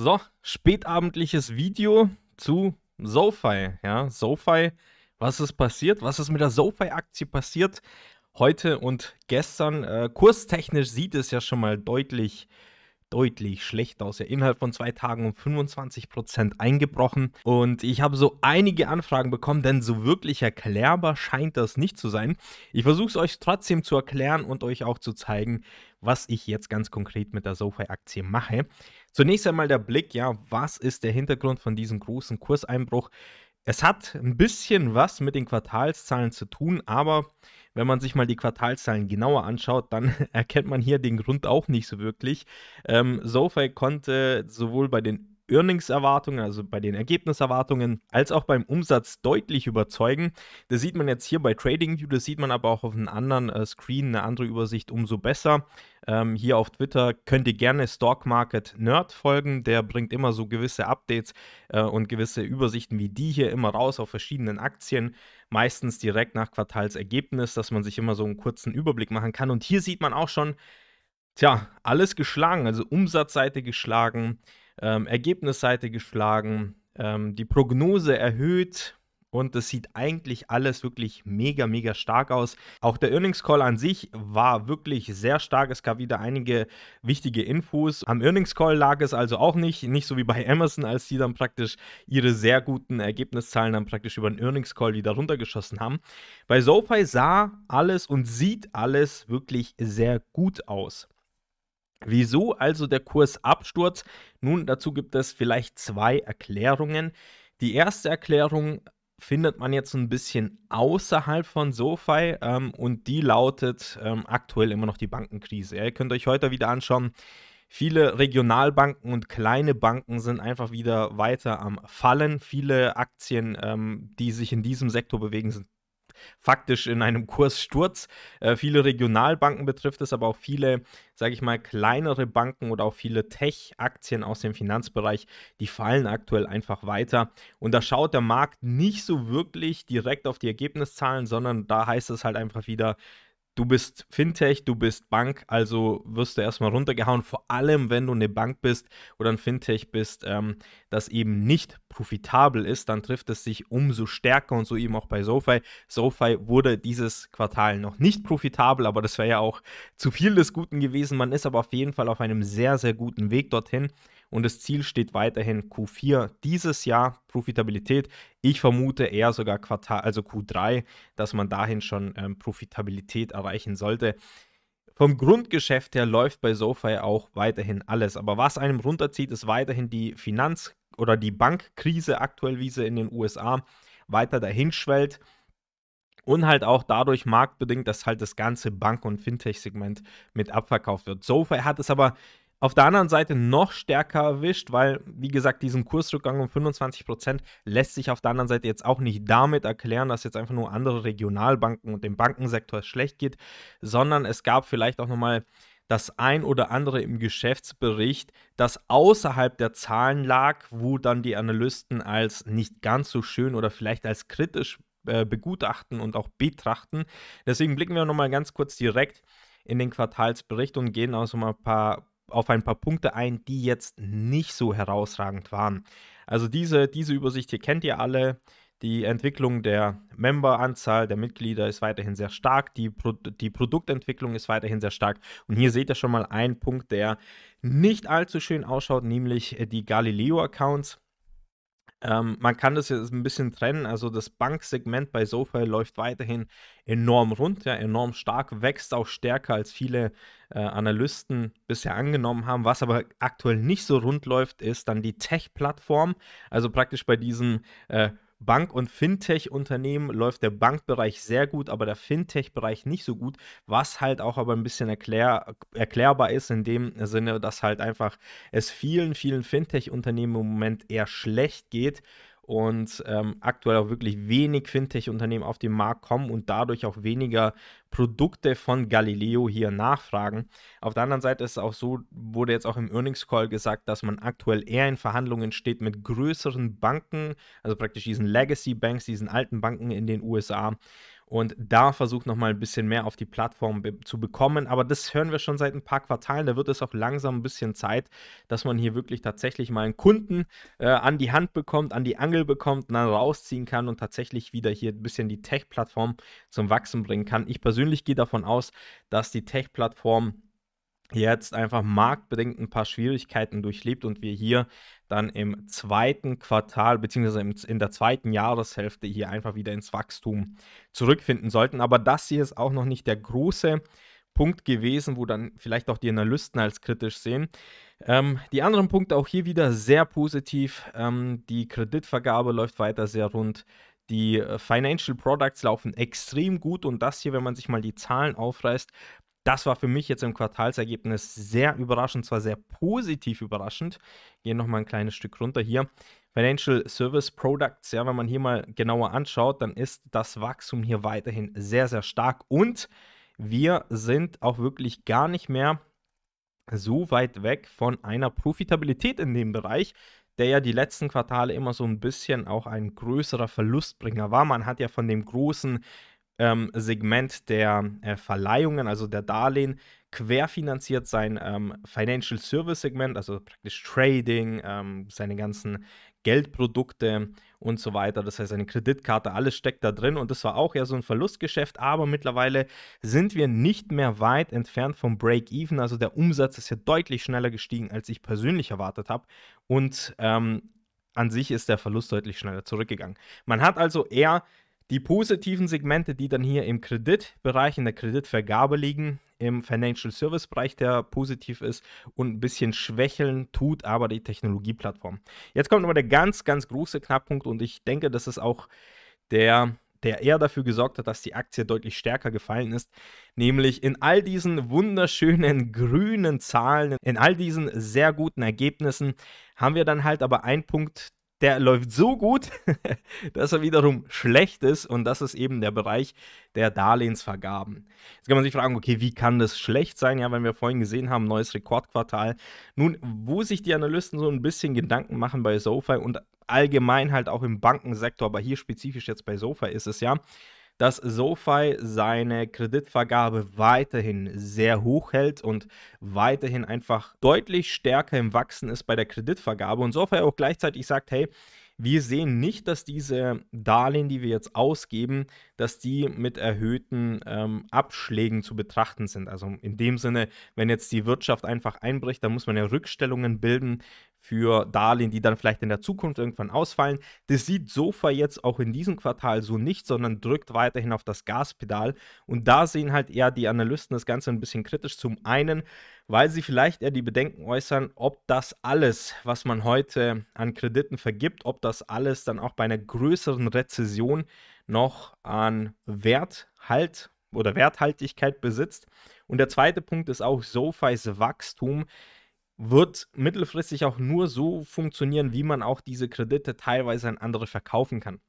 So, spätabendliches Video zu SoFi. Ja, SoFi, was ist passiert? Was ist mit der SoFi-Aktie passiert? Heute und gestern. Äh, kurstechnisch sieht es ja schon mal deutlich aus deutlich schlechter aus. Ja, innerhalb von zwei Tagen um 25% eingebrochen. Und ich habe so einige Anfragen bekommen, denn so wirklich erklärbar scheint das nicht zu sein. Ich versuche es euch trotzdem zu erklären und euch auch zu zeigen, was ich jetzt ganz konkret mit der SoFi-Aktie mache. Zunächst einmal der Blick, ja, was ist der Hintergrund von diesem großen Kurseinbruch? Es hat ein bisschen was mit den Quartalszahlen zu tun, aber wenn man sich mal die Quartalszahlen genauer anschaut, dann erkennt man hier den Grund auch nicht so wirklich. Ähm, SoFi konnte sowohl bei den Earnings-Erwartungen, also bei den Ergebniserwartungen, als auch beim Umsatz deutlich überzeugen. Das sieht man jetzt hier bei TradingView, das sieht man aber auch auf einem anderen äh, Screen, eine andere Übersicht, umso besser. Ähm, hier auf Twitter könnt ihr gerne Stock Market Nerd folgen, der bringt immer so gewisse Updates äh, und gewisse Übersichten wie die hier immer raus auf verschiedenen Aktien, meistens direkt nach Quartalsergebnis, dass man sich immer so einen kurzen Überblick machen kann. Und hier sieht man auch schon, tja, alles geschlagen, also Umsatzseite geschlagen, ähm, Ergebnisseite geschlagen, ähm, die Prognose erhöht und es sieht eigentlich alles wirklich mega, mega stark aus. Auch der Earnings Call an sich war wirklich sehr stark. Es gab wieder einige wichtige Infos. Am Earnings Call lag es also auch nicht, nicht so wie bei Amazon, als die dann praktisch ihre sehr guten Ergebniszahlen dann praktisch über den Earnings Call wieder runtergeschossen haben. Bei SoFi sah alles und sieht alles wirklich sehr gut aus. Wieso also der Kursabsturz? Nun, dazu gibt es vielleicht zwei Erklärungen. Die erste Erklärung findet man jetzt ein bisschen außerhalb von SoFi ähm, und die lautet ähm, aktuell immer noch die Bankenkrise. ihr könnt euch heute wieder anschauen, viele Regionalbanken und kleine Banken sind einfach wieder weiter am Fallen. Viele Aktien, ähm, die sich in diesem Sektor bewegen, sind faktisch in einem Kurssturz. Äh, viele Regionalbanken betrifft es, aber auch viele, sage ich mal, kleinere Banken oder auch viele Tech-Aktien aus dem Finanzbereich, die fallen aktuell einfach weiter. Und da schaut der Markt nicht so wirklich direkt auf die Ergebniszahlen, sondern da heißt es halt einfach wieder, du bist Fintech, du bist Bank, also wirst du erstmal runtergehauen, vor allem wenn du eine Bank bist oder ein Fintech bist, ähm, das eben nicht profitabel ist, dann trifft es sich umso stärker und so eben auch bei SoFi. SoFi wurde dieses Quartal noch nicht profitabel, aber das wäre ja auch zu viel des Guten gewesen. Man ist aber auf jeden Fall auf einem sehr, sehr guten Weg dorthin und das Ziel steht weiterhin Q4 dieses Jahr, Profitabilität. Ich vermute eher sogar Quartal, also Q3, dass man dahin schon ähm, Profitabilität erreichen sollte. Vom Grundgeschäft her läuft bei SoFi auch weiterhin alles, aber was einem runterzieht, ist weiterhin die Finanz- oder die Bankkrise aktuell, wie sie in den USA weiter dahin schwellt und halt auch dadurch marktbedingt, dass halt das ganze Bank- und Fintech-Segment mit abverkauft wird. SoFi hat es aber auf der anderen Seite noch stärker erwischt, weil, wie gesagt, diesen Kursrückgang um 25% lässt sich auf der anderen Seite jetzt auch nicht damit erklären, dass jetzt einfach nur andere Regionalbanken und dem Bankensektor schlecht geht, sondern es gab vielleicht auch nochmal das ein oder andere im Geschäftsbericht, das außerhalb der Zahlen lag, wo dann die Analysten als nicht ganz so schön oder vielleicht als kritisch äh, begutachten und auch betrachten. Deswegen blicken wir nochmal ganz kurz direkt in den Quartalsbericht und gehen aus so ein paar auf ein paar Punkte ein, die jetzt nicht so herausragend waren. Also diese, diese Übersicht hier kennt ihr alle. Die Entwicklung der Memberanzahl, der Mitglieder ist weiterhin sehr stark. Die, Pro die Produktentwicklung ist weiterhin sehr stark. Und hier seht ihr schon mal einen Punkt, der nicht allzu schön ausschaut, nämlich äh, die Galileo-Accounts. Ähm, man kann das jetzt ein bisschen trennen. Also das Banksegment bei SoFi läuft weiterhin enorm rund, ja, enorm stark, wächst auch stärker als viele äh, Analysten bisher angenommen haben. Was aber aktuell nicht so rund läuft, ist dann die Tech-Plattform. Also praktisch bei diesem äh, Bank- und Fintech-Unternehmen läuft der Bankbereich sehr gut, aber der Fintech-Bereich nicht so gut, was halt auch aber ein bisschen erklär, erklärbar ist in dem Sinne, dass halt einfach es vielen, vielen Fintech-Unternehmen im Moment eher schlecht geht und ähm, aktuell auch wirklich wenig Fintech-Unternehmen auf den Markt kommen und dadurch auch weniger Produkte von Galileo hier nachfragen. Auf der anderen Seite ist es auch so, wurde jetzt auch im Earnings Call gesagt, dass man aktuell eher in Verhandlungen steht mit größeren Banken, also praktisch diesen Legacy Banks, diesen alten Banken in den USA und da versucht nochmal ein bisschen mehr auf die Plattform be zu bekommen. Aber das hören wir schon seit ein paar Quartalen. Da wird es auch langsam ein bisschen Zeit, dass man hier wirklich tatsächlich mal einen Kunden äh, an die Hand bekommt, an die Angel bekommt, und dann rausziehen kann und tatsächlich wieder hier ein bisschen die Tech-Plattform zum Wachsen bringen kann. Ich persönlich gehe davon aus, dass die Tech-Plattform jetzt einfach marktbedingt ein paar Schwierigkeiten durchlebt und wir hier dann im zweiten Quartal bzw. in der zweiten Jahreshälfte hier einfach wieder ins Wachstum zurückfinden sollten. Aber das hier ist auch noch nicht der große Punkt gewesen, wo dann vielleicht auch die Analysten als kritisch sehen. Ähm, die anderen Punkte auch hier wieder sehr positiv. Ähm, die Kreditvergabe läuft weiter sehr rund. Die äh, Financial Products laufen extrem gut und das hier, wenn man sich mal die Zahlen aufreißt, das war für mich jetzt im Quartalsergebnis sehr überraschend, zwar sehr positiv überraschend. Gehen nochmal ein kleines Stück runter hier. Financial Service Products, ja, wenn man hier mal genauer anschaut, dann ist das Wachstum hier weiterhin sehr, sehr stark und wir sind auch wirklich gar nicht mehr so weit weg von einer Profitabilität in dem Bereich, der ja die letzten Quartale immer so ein bisschen auch ein größerer Verlustbringer war. Man hat ja von dem großen ähm, Segment der äh, Verleihungen, also der Darlehen, querfinanziert sein ähm, Financial Service Segment, also praktisch Trading, ähm, seine ganzen Geldprodukte und so weiter. Das heißt, seine Kreditkarte, alles steckt da drin und das war auch eher so ein Verlustgeschäft, aber mittlerweile sind wir nicht mehr weit entfernt vom Break-Even. Also der Umsatz ist ja deutlich schneller gestiegen, als ich persönlich erwartet habe. Und ähm, an sich ist der Verlust deutlich schneller zurückgegangen. Man hat also eher die positiven Segmente, die dann hier im Kreditbereich, in der Kreditvergabe liegen, im Financial Service Bereich, der positiv ist und ein bisschen schwächeln tut, aber die Technologieplattform. Jetzt kommt aber der ganz, ganz große Knackpunkt und ich denke, das ist auch der der eher dafür gesorgt hat, dass die Aktie deutlich stärker gefallen ist, nämlich in all diesen wunderschönen grünen Zahlen, in all diesen sehr guten Ergebnissen haben wir dann halt aber einen Punkt, der läuft so gut, dass er wiederum schlecht ist und das ist eben der Bereich der Darlehensvergaben. Jetzt kann man sich fragen, okay, wie kann das schlecht sein? Ja, wenn wir vorhin gesehen haben, neues Rekordquartal. Nun, wo sich die Analysten so ein bisschen Gedanken machen bei SoFi und allgemein halt auch im Bankensektor, aber hier spezifisch jetzt bei SoFi ist es ja, dass SoFi seine Kreditvergabe weiterhin sehr hoch hält und weiterhin einfach deutlich stärker im Wachsen ist bei der Kreditvergabe und SoFi auch gleichzeitig sagt, hey, wir sehen nicht, dass diese Darlehen, die wir jetzt ausgeben, dass die mit erhöhten ähm, Abschlägen zu betrachten sind. Also in dem Sinne, wenn jetzt die Wirtschaft einfach einbricht, dann muss man ja Rückstellungen bilden für Darlehen, die dann vielleicht in der Zukunft irgendwann ausfallen. Das sieht Sofa jetzt auch in diesem Quartal so nicht, sondern drückt weiterhin auf das Gaspedal. Und da sehen halt eher die Analysten das Ganze ein bisschen kritisch. Zum einen, weil sie vielleicht eher die Bedenken äußern, ob das alles, was man heute an Krediten vergibt, ob das alles dann auch bei einer größeren Rezession noch an Wert halt oder Werthaltigkeit besitzt. Und der zweite Punkt ist auch Sofas Wachstum wird mittelfristig auch nur so funktionieren, wie man auch diese Kredite teilweise an andere verkaufen kann.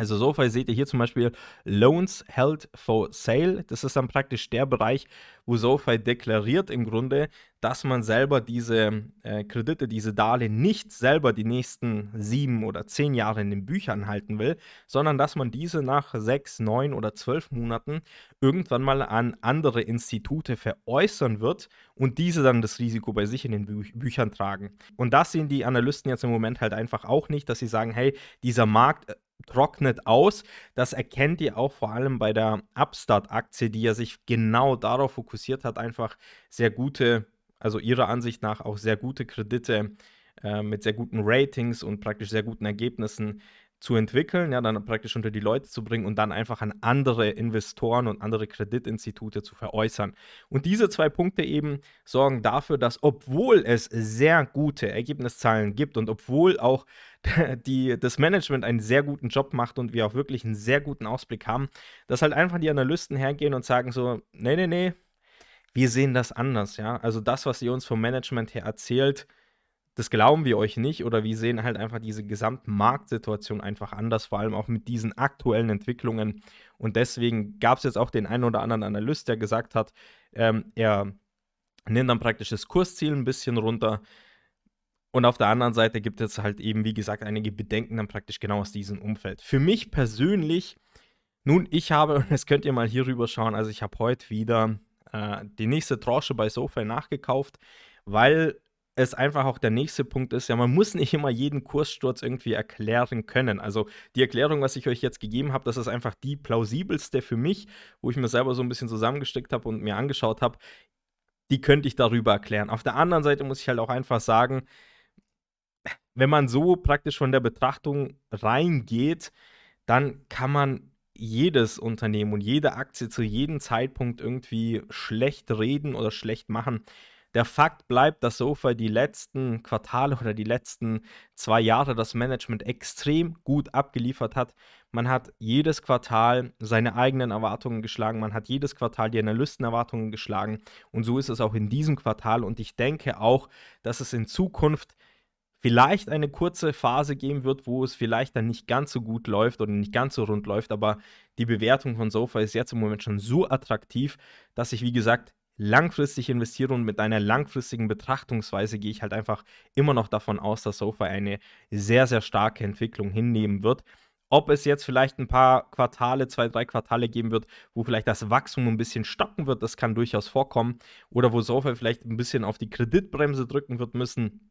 Also so viel seht ihr hier zum Beispiel Loans held for sale. Das ist dann praktisch der Bereich, wo SoFi deklariert im Grunde, dass man selber diese äh, Kredite, diese Darlehen nicht selber die nächsten sieben oder zehn Jahre in den Büchern halten will, sondern dass man diese nach sechs, neun oder zwölf Monaten irgendwann mal an andere Institute veräußern wird und diese dann das Risiko bei sich in den Bü Büchern tragen. Und das sehen die Analysten jetzt im Moment halt einfach auch nicht, dass sie sagen, hey, dieser Markt äh, trocknet aus. Das erkennt ihr auch vor allem bei der Upstart-Aktie, die ja sich genau darauf fokussiert hat, einfach sehr gute, also ihrer Ansicht nach auch sehr gute Kredite äh, mit sehr guten Ratings und praktisch sehr guten Ergebnissen zu entwickeln, ja, dann praktisch unter die Leute zu bringen und dann einfach an andere Investoren und andere Kreditinstitute zu veräußern. Und diese zwei Punkte eben sorgen dafür, dass obwohl es sehr gute Ergebniszahlen gibt und obwohl auch die, das Management einen sehr guten Job macht und wir auch wirklich einen sehr guten Ausblick haben, dass halt einfach die Analysten hergehen und sagen so, nee, nee, nee, wir sehen das anders, ja. Also das, was ihr uns vom Management her erzählt, das glauben wir euch nicht oder wir sehen halt einfach diese gesamte Marktsituation einfach anders, vor allem auch mit diesen aktuellen Entwicklungen. Und deswegen gab es jetzt auch den einen oder anderen Analyst, der gesagt hat, ähm, er nimmt dann praktisch das Kursziel ein bisschen runter, und auf der anderen Seite gibt es halt eben, wie gesagt, einige Bedenken dann praktisch genau aus diesem Umfeld. Für mich persönlich, nun, ich habe, und das könnt ihr mal hier rüber schauen, also ich habe heute wieder äh, die nächste Tranche bei SoFi nachgekauft, weil es einfach auch der nächste Punkt ist, ja, man muss nicht immer jeden Kurssturz irgendwie erklären können. Also die Erklärung, was ich euch jetzt gegeben habe, das ist einfach die plausibelste für mich, wo ich mir selber so ein bisschen zusammengesteckt habe und mir angeschaut habe, die könnte ich darüber erklären. Auf der anderen Seite muss ich halt auch einfach sagen, wenn man so praktisch von der Betrachtung reingeht, dann kann man jedes Unternehmen und jede Aktie zu jedem Zeitpunkt irgendwie schlecht reden oder schlecht machen. Der Fakt bleibt, dass Sofa die letzten Quartale oder die letzten zwei Jahre das Management extrem gut abgeliefert hat. Man hat jedes Quartal seine eigenen Erwartungen geschlagen, man hat jedes Quartal die Analystenerwartungen geschlagen und so ist es auch in diesem Quartal und ich denke auch, dass es in Zukunft vielleicht eine kurze Phase geben wird, wo es vielleicht dann nicht ganz so gut läuft oder nicht ganz so rund läuft, aber die Bewertung von Sofa ist jetzt im Moment schon so attraktiv, dass ich, wie gesagt, langfristig investiere und mit einer langfristigen Betrachtungsweise gehe ich halt einfach immer noch davon aus, dass Sofa eine sehr, sehr starke Entwicklung hinnehmen wird. Ob es jetzt vielleicht ein paar Quartale, zwei, drei Quartale geben wird, wo vielleicht das Wachstum ein bisschen stocken wird, das kann durchaus vorkommen, oder wo Sofa vielleicht ein bisschen auf die Kreditbremse drücken wird müssen,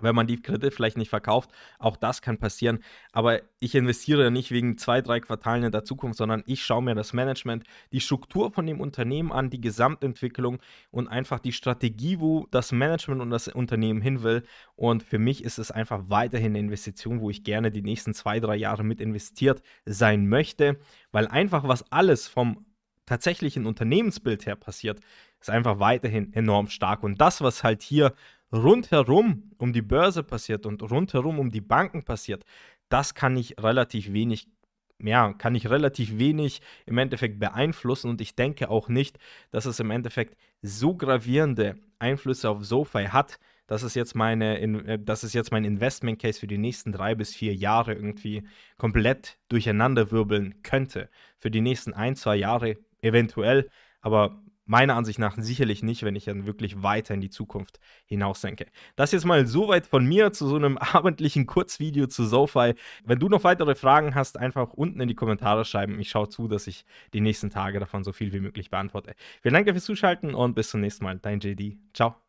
wenn man die Kredite vielleicht nicht verkauft. Auch das kann passieren. Aber ich investiere ja nicht wegen zwei, drei Quartalen in der Zukunft, sondern ich schaue mir das Management, die Struktur von dem Unternehmen an, die Gesamtentwicklung und einfach die Strategie, wo das Management und das Unternehmen hin will. Und für mich ist es einfach weiterhin eine Investition, wo ich gerne die nächsten zwei, drei Jahre mit investiert sein möchte, weil einfach was alles vom tatsächlichen Unternehmensbild her passiert, ist einfach weiterhin enorm stark. Und das, was halt hier rundherum um die Börse passiert und rundherum um die Banken passiert, das kann ich relativ wenig ja, kann ich relativ wenig im Endeffekt beeinflussen und ich denke auch nicht, dass es im Endeffekt so gravierende Einflüsse auf SoFi hat. dass es jetzt meine, äh, das ist jetzt mein Investment Case für die nächsten drei bis vier Jahre irgendwie komplett durcheinanderwirbeln könnte. Für die nächsten ein, zwei Jahre eventuell, aber meiner Ansicht nach sicherlich nicht, wenn ich dann wirklich weiter in die Zukunft hinausdenke. Das jetzt mal soweit von mir zu so einem abendlichen Kurzvideo zu SoFi. Wenn du noch weitere Fragen hast, einfach unten in die Kommentare schreiben. Ich schaue zu, dass ich die nächsten Tage davon so viel wie möglich beantworte. Vielen Dank fürs Zuschalten und bis zum nächsten Mal. Dein JD. Ciao.